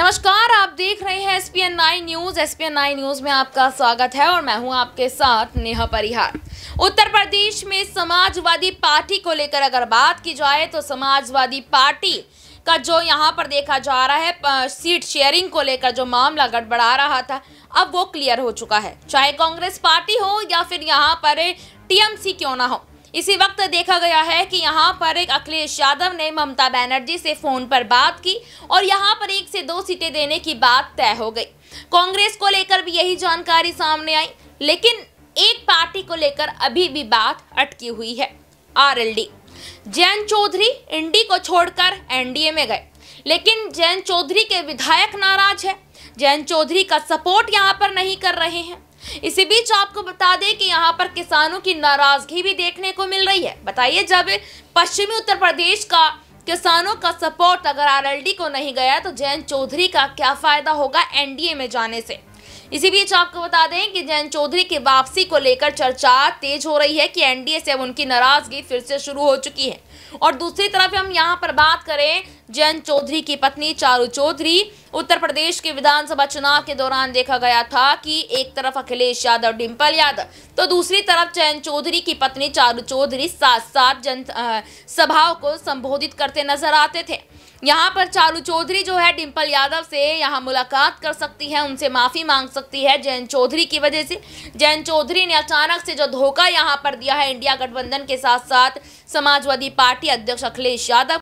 नमस्कार आप देख रहे हैं S P N nine news S P N nine news में आपका स्वागत है और मैं हूं आपके साथ नेहा परिहार उत्तर प्रदेश में समाजवादी पार्टी को लेकर अगर बात की जाए तो समाजवादी पार्टी का जो यहाँ पर देखा जा रहा है सीट शेयरिंग को लेकर जो मामला गड़बड़ा रहा था अब वो क्लियर हो चुका है चाहे कांग्रेस पार्टी हो या फिर यहाँ पर टीएमसी क्यों ना हो इसी वक्त देखा गया है कि यहाँ पर एक अखिलेश यादव ने ममता बनर्जी से फ़ोन पर बात की और यहाँ पर एक से दो सीटें देने की बात तय हो गई कांग्रेस को लेकर भी यही जानकारी सामने आई लेकिन एक पार्टी को लेकर अभी भी बात अटकी हुई है आरएलडी जैन चौधरी इंडी को छोड़कर एनडीए में गए लेकिन जैन चौधरी के विधायक नाराज है जयंत चौधरी का सपोर्ट यहाँ पर नहीं कर रहे हैं इसी बीच आपको बता दें कि यहाँ पर किसानों की नाराजगी भी देखने को मिल रही है बताइए जब पश्चिमी उत्तर प्रदेश का किसानों का सपोर्ट अगर आरएलडी को नहीं गया तो जयंत चौधरी का क्या फायदा होगा एनडीए में जाने से इसी बीच आपको बता दें कि जयंत चौधरी की वापसी को लेकर चर्चा तेज हो रही है कि एनडीए से उनकी नाराजगी फिर से शुरू हो चुकी है और दूसरी तरफ हम यहाँ पर बात करें जयंत चौधरी की पत्नी चारू चौधरी उत्तर प्रदेश के विधानसभा चुनाव के दौरान देखा गया था कि एक तरफ अखिलेश यादव डिम्पल यादव तो दूसरी तरफ जयंत चौधरी की पत्नी चारू चौधरी साथ साथ जन सभाओं को संबोधित करते नजर आते थे यहाँ पर चारू चौधरी जो है डिम्पल यादव से यहाँ मुलाकात कर सकती है उनसे माफ़ी मांग सकती है जैन चौधरी की वजह से जैन चौधरी ने अचानक से जो धोखा यहाँ पर दिया है इंडिया गठबंधन के साथ साथ समाजवादी पार्टी अध्यक्ष अखिलेश यादव